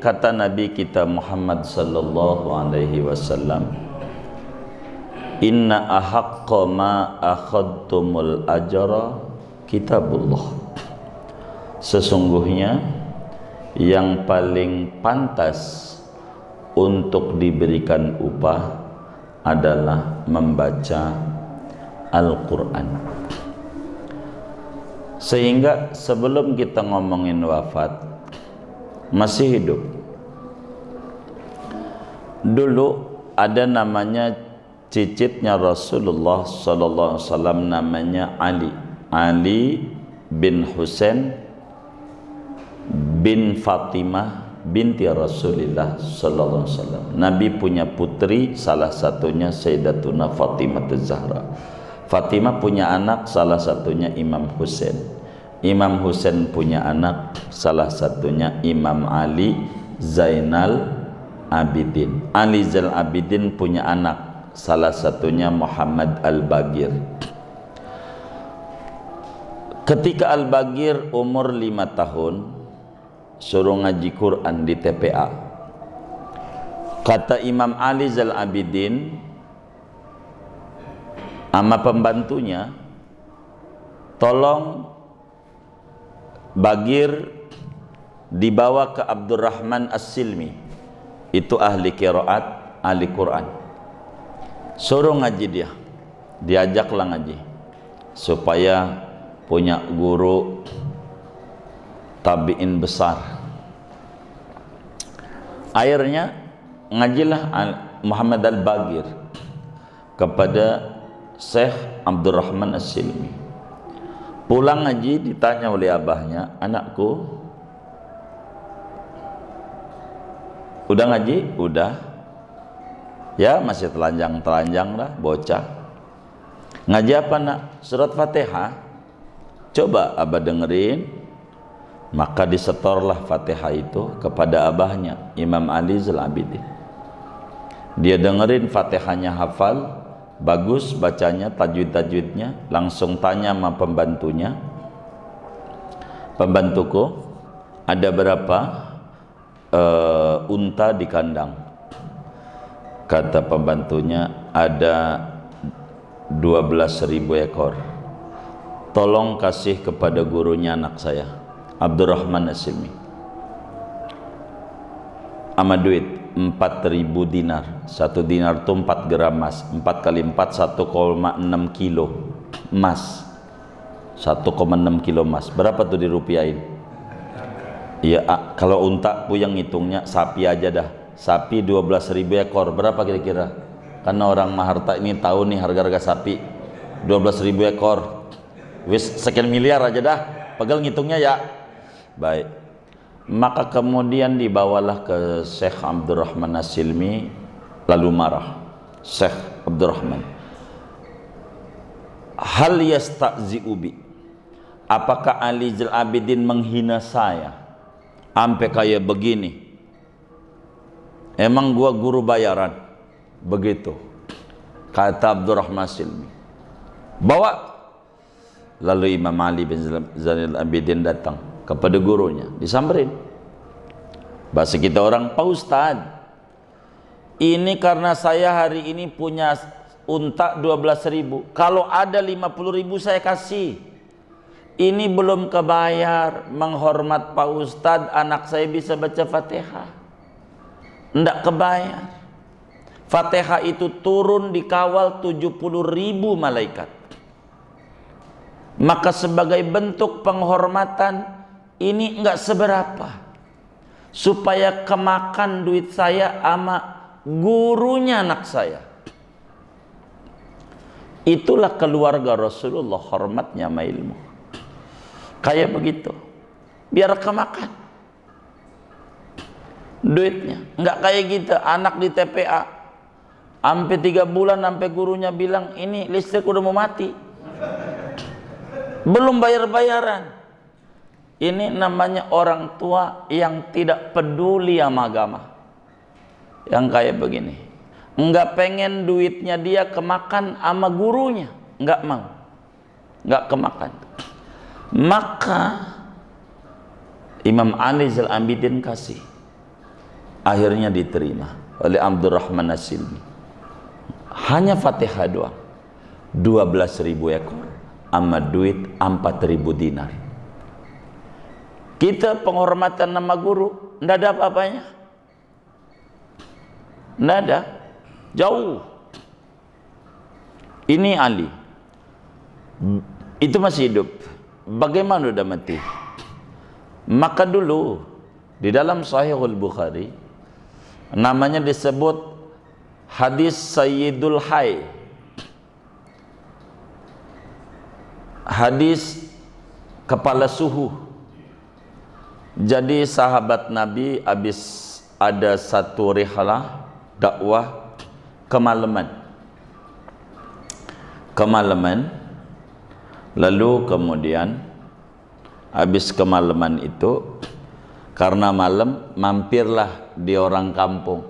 Kata Nabi kita Muhammad sallallahu alaihi wasallam, "Inna ahaqqa ma akhadtumul ajra kitabullah." Sesungguhnya yang paling pantas untuk diberikan upah adalah membaca Al-Qur'an. Sehingga sebelum kita ngomongin wafat, masih hidup. Dulu ada namanya cicitnya Rasulullah sallallahu alaihi wasallam namanya Ali. Ali bin Husain bin Fatimah binti Rasulullah sallallahu alaihi wasallam. Nabi punya putri salah satunya Sayyidatuna Fatimah Zahra. Fatimah punya anak salah satunya Imam Husain. Imam Husain punya anak, salah satunya Imam Ali Zainal Abidin. Ali Zainal Abidin punya anak, salah satunya Muhammad Al-Bagir. Ketika Al-Bagir umur lima tahun, suruh ngaji Quran di TPA. Kata Imam Ali Zal Abidin sama pembantunya, tolong Bagir dibawa ke Abdurrahman As-Silmi itu ahli kiraat ahli Quran suruh ngaji dia diajaklah ngaji supaya punya guru tabiin besar akhirnya ngajilah Muhammad Al-Bagir kepada Syekh Abdurrahman As-Silmi Pulang ngaji ditanya oleh abahnya, "Anakku, udah ngaji? Udah. Ya, masih telanjang-telanjang lah, bocah. Ngaji apa, Nak? Surat Fatihah. Coba Abah dengerin." Maka disetorlah Fatihah itu kepada abahnya, Imam Ali Zalabidin. Dia dengerin Fatihahnya hafal, bagus bacanya tajwid-tajwidnya langsung tanya sama pembantunya pembantuku ada berapa uh, unta di kandang kata pembantunya ada 12.000 ekor tolong kasih kepada gurunya anak saya Abdurrahman Asimi sama duit 4000 dinar. Satu dinar itu 4 gram emas. 4 kali 4 1,6 kilo emas. 1,6 kilo emas. Berapa tuh dirupiahin? Ya, kalau unta yang ngitungnya sapi aja dah. Sapi 12.000 ekor. Berapa kira-kira? Karena orang Maharta ini tahu nih harga-harga sapi. 12.000 ekor. Wis sekian miliar aja dah. pegel ngitungnya ya. Baik. maka kemudian dibawalah ke Syekh Abdul Rahman Asilmi lalu marah Syekh Abdul Rahman hal yastazi'ubi apakah Ali Jal Abidin menghina saya sampai kayak begini emang gua guru bayaran begitu kata Abdul Rahman Asilmi bawa lalu Imam Ali bin Zainal Abidin datang kepada gurunya disamperin bahasa kita orang Pak Ustad ini karena saya hari ini punya unta 12 ribu kalau ada 50 ribu saya kasih ini belum kebayar menghormat Pak Ustad anak saya bisa baca fatihah tidak kebayar fatihah itu turun dikawal 70 ribu malaikat maka sebagai bentuk penghormatan ini enggak seberapa supaya kemakan duit saya sama gurunya anak saya itulah keluarga Rasulullah hormatnya sama ilmu kayak begitu biar kemakan duitnya enggak kayak gitu anak di TPA sampai tiga bulan sampai gurunya bilang ini listrik udah mau mati belum bayar bayaran ini namanya orang tua yang tidak peduli sama agama. Yang kayak begini. Enggak pengen duitnya dia kemakan sama gurunya. Enggak mau. Enggak kemakan. Maka Imam Ali Zal-Ambidin kasih. Akhirnya diterima oleh Abdurrahman Nasir. Hanya Fatihah doang. 12 ribu ekor. Sama duit 4 ribu dinar kita penghormatan nama guru, tidak ada apa-apanya. Tidak ada. Jauh. Ini Ali. Itu masih hidup. Bagaimana sudah mati? Maka dulu, di dalam Sahihul Bukhari, namanya disebut hadis Sayyidul Hai, Hadis kepala suhu jadi sahabat Nabi habis ada satu rihalah dakwah kemalaman. Kemalaman lalu kemudian habis kemalaman itu karena malam mampirlah di orang kampung.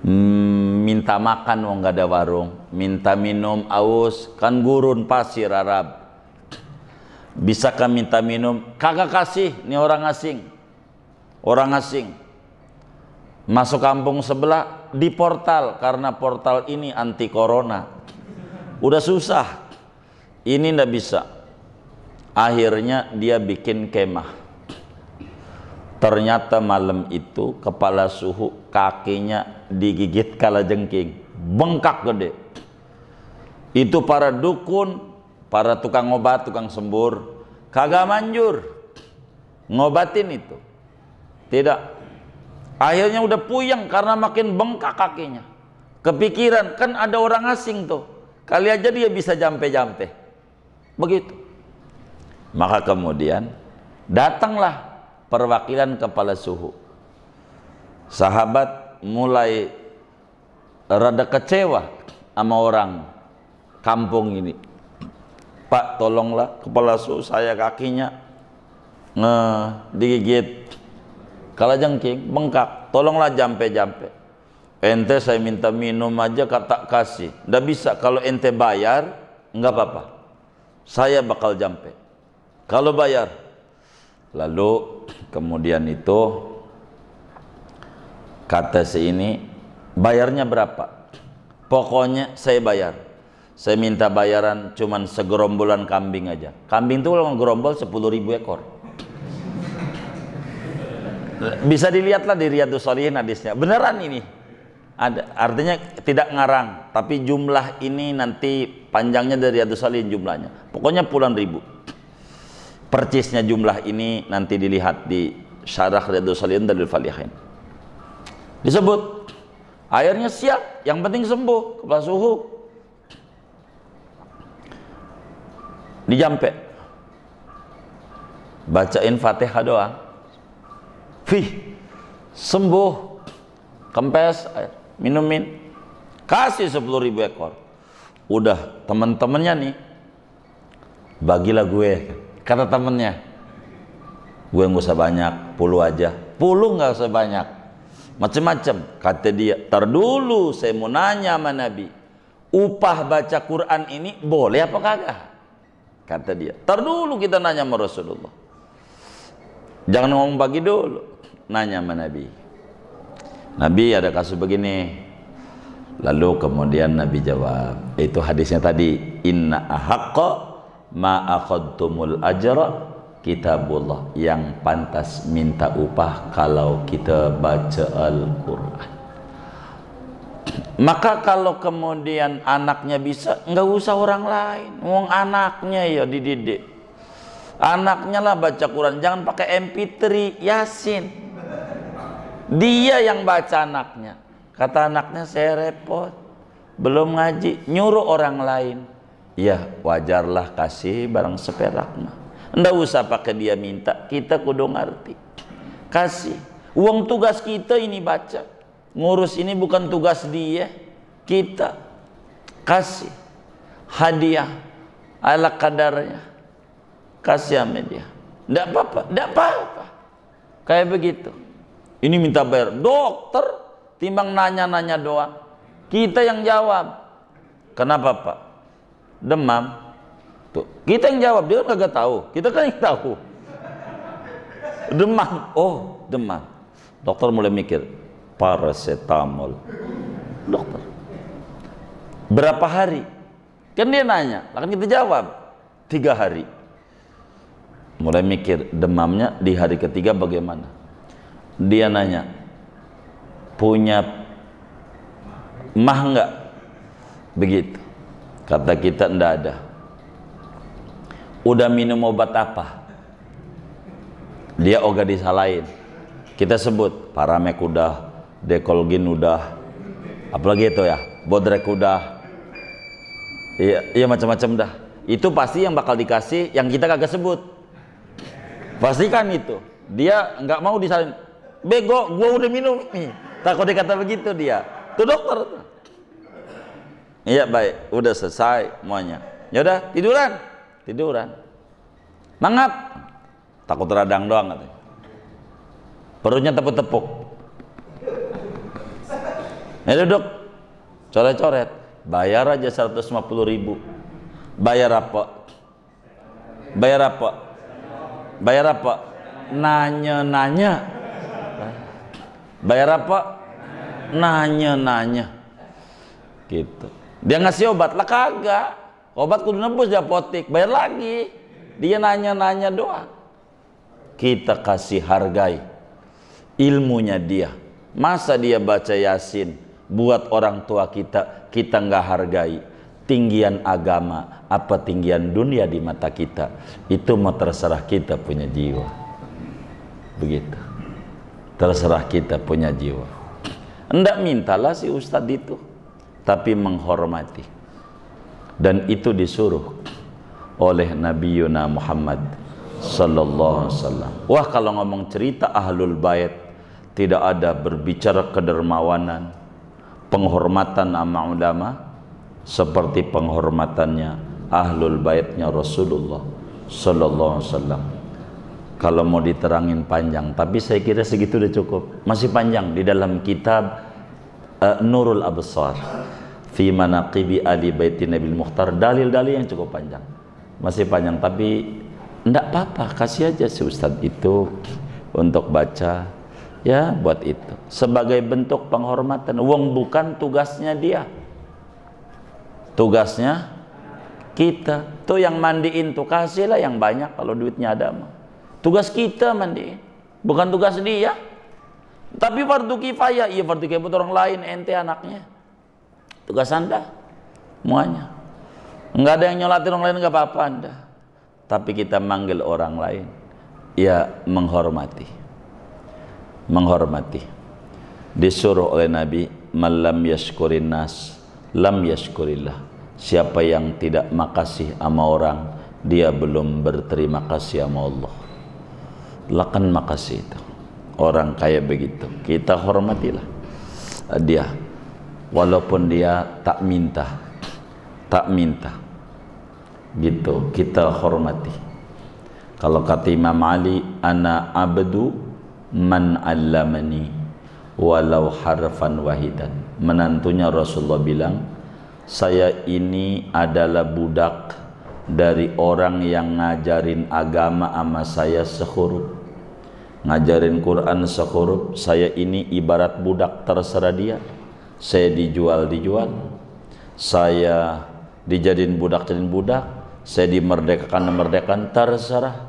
Hmm, minta makan wong gak ada warung, minta minum aus kan gurun pasir Arab bisa Bisakah minta minum? Kagak kasih, ini orang asing. Orang asing. Masuk kampung sebelah di portal karena portal ini anti corona. Udah susah. Ini ndak bisa. Akhirnya dia bikin kemah. Ternyata malam itu kepala suhu kakinya digigit kala jengking. Bengkak gede. Itu para dukun para tukang obat, tukang sembur, kagak manjur ngobatin itu. Tidak. Akhirnya udah puyeng karena makin bengkak kakinya. Kepikiran, kan ada orang asing tuh. Kali aja dia bisa jampe-jampe. Begitu. Maka kemudian datanglah perwakilan kepala suhu. Sahabat mulai rada kecewa sama orang kampung ini Pak tolonglah kepala su saya kakinya nah, digigit kalau jengking bengkak tolonglah jampe-jampe ente saya minta minum aja kata kasih ndak bisa kalau ente bayar nggak apa-apa saya bakal jampe kalau bayar lalu kemudian itu kata si ini bayarnya berapa pokoknya saya bayar saya minta bayaran cuman segerombolan kambing aja. Kambing itu kalau gerombol 10 ribu ekor. Bisa dilihatlah di Riyadus Salihin hadisnya. Beneran ini. Ada, artinya tidak ngarang. Tapi jumlah ini nanti panjangnya dari Riyadus Salihin jumlahnya. Pokoknya puluhan ribu. Percisnya jumlah ini nanti dilihat di syarah Riyadus Salihin dari Falihin. Disebut. Airnya siap. Yang penting sembuh. Kepala suhu di jampe bacain fatihah doang Fi, sembuh kempes minumin kasih sepuluh ribu ekor udah temen-temennya nih bagilah gue kata temennya gue nggak usah banyak puluh aja puluh nggak usah banyak macem-macem kata dia terdulu saya mau nanya sama Nabi upah baca Quran ini boleh apa kagak Kata dia, tar dulu kita nanya sama Rasulullah. Jangan ngomong pagi dulu. Nanya sama Nabi. Nabi ada kasus begini. Lalu kemudian Nabi jawab, itu hadisnya tadi, inna ahaqqa ma akhadtumul ajra kitabullah yang pantas minta upah kalau kita baca Al-Qur'an. Maka kalau kemudian anaknya bisa, nggak usah orang lain. Wong anaknya ya dididik. Anaknya lah baca Quran, jangan pakai MP3, Yasin. Dia yang baca anaknya. Kata anaknya saya repot, belum ngaji, nyuruh orang lain. Ya wajarlah kasih barang seperak mah. Nggak usah pakai dia minta, kita kudu ngerti. Kasih. Uang tugas kita ini baca. Ngurus ini bukan tugas dia, kita kasih hadiah ala kadarnya. Kasih sama dia. Tidak apa-apa, tidak apa-apa. Kayak begitu. Ini minta bayar. Dokter, timbang nanya-nanya doa, Kita yang jawab. Kenapa Pak? Demam. Tuh. Kita yang jawab, dia kan tahu. Kita kan yang tahu. Demam. Oh, demam. Dokter mulai mikir, paracetamol dokter berapa hari kan dia nanya akan kita jawab tiga hari mulai mikir demamnya di hari ketiga bagaimana dia nanya punya mah enggak begitu kata kita enggak ada udah minum obat apa dia oga disalahin kita sebut paramek udah dekolgin udah apalagi itu ya bodrek udah iya iya macam-macam dah itu pasti yang bakal dikasih yang kita kagak sebut pastikan itu dia nggak mau disalin bego gua udah minum nih takut dikata begitu dia tuh dokter iya baik udah selesai semuanya yaudah tiduran tiduran mangap takut radang doang katanya perutnya tepuk-tepuk Ayo eh, duduk coret-coret bayar aja 150 ribu bayar apa bayar apa bayar apa nanya-nanya bayar apa nanya-nanya gitu dia ngasih obat lah kagak obat kudu nebus di bayar lagi dia nanya-nanya doang kita kasih hargai ilmunya dia masa dia baca yasin buat orang tua kita kita nggak hargai tinggian agama apa tinggian dunia di mata kita itu mau terserah kita punya jiwa begitu terserah kita punya jiwa hendak mintalah si ustadz itu tapi menghormati dan itu disuruh oleh Nabi Yuna Muhammad sallallahu alaihi wasallam wah kalau ngomong cerita ahlul bayat tidak ada berbicara kedermawanan penghormatan sama ulama seperti penghormatannya ahlul baitnya Rasulullah sallallahu alaihi wasallam. Kalau mau diterangin panjang, tapi saya kira segitu udah cukup. Masih panjang di dalam kitab uh, Nurul Absar fi manaqibi ali baiti Nabil muhtar dalil-dalil yang cukup panjang. Masih panjang tapi tidak apa-apa, kasih aja si ustaz itu untuk baca ya buat itu sebagai bentuk penghormatan wong bukan tugasnya dia tugasnya kita tuh yang mandiin tuh kasihlah yang banyak kalau duitnya ada mah tugas kita mandi, bukan tugas dia tapi fardu kifayah iya fardu kifayah buat orang lain ente anaknya tugas anda semuanya nggak ada yang nyolatin orang lain nggak apa-apa anda tapi kita manggil orang lain ya menghormati menghormati. Disuruh oleh Nabi, "Malam yaskurin nas, lam yaskurillah." Siapa yang tidak makasih sama orang, dia belum berterima kasih sama Allah. Lakan makasih itu. Orang kaya begitu. Kita hormatilah dia. Walaupun dia tak minta. Tak minta. Gitu. Kita hormati. Kalau kata Imam Ali, Ana abdu man allamani walau harfan wahidan menantunya Rasulullah bilang saya ini adalah budak dari orang yang ngajarin agama sama saya sehuruf ngajarin Quran sehuruf saya ini ibarat budak terserah dia saya dijual dijual saya dijadiin budak jadiin budak saya dimerdekakan merdekan terserah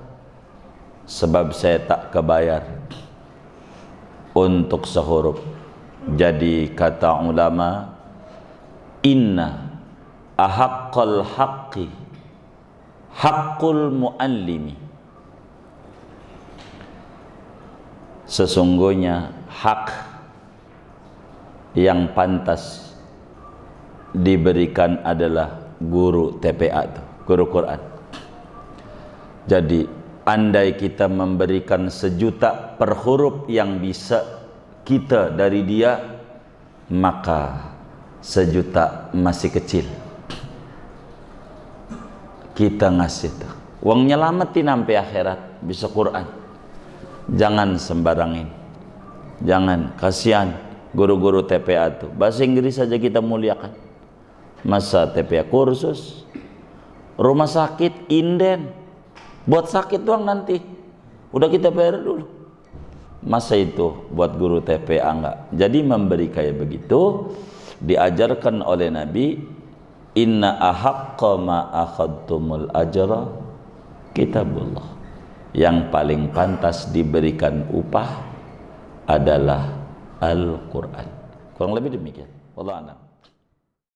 sebab saya tak kebayar untuk sehuruf. Jadi kata ulama, inna ahakul haqqi haqqul muallimi. Sesungguhnya hak yang pantas diberikan adalah guru TPA itu, guru Quran. Jadi Andai kita memberikan sejuta per huruf yang bisa kita dari dia, maka sejuta masih kecil. Kita ngasih tuh. Uang nyelamatin sampai akhirat, bisa Quran. Jangan sembarangin. Jangan, kasihan guru-guru TPA tuh. Bahasa Inggris saja kita muliakan. Masa TPA kursus, rumah sakit, inden, buat sakit doang nanti udah kita bayar dulu masa itu buat guru TPA enggak jadi memberi kayak begitu diajarkan oleh Nabi inna ahakka ma akhadtumul ajra kitabullah yang paling pantas diberikan upah adalah Al-Quran kurang lebih demikian Wallah anak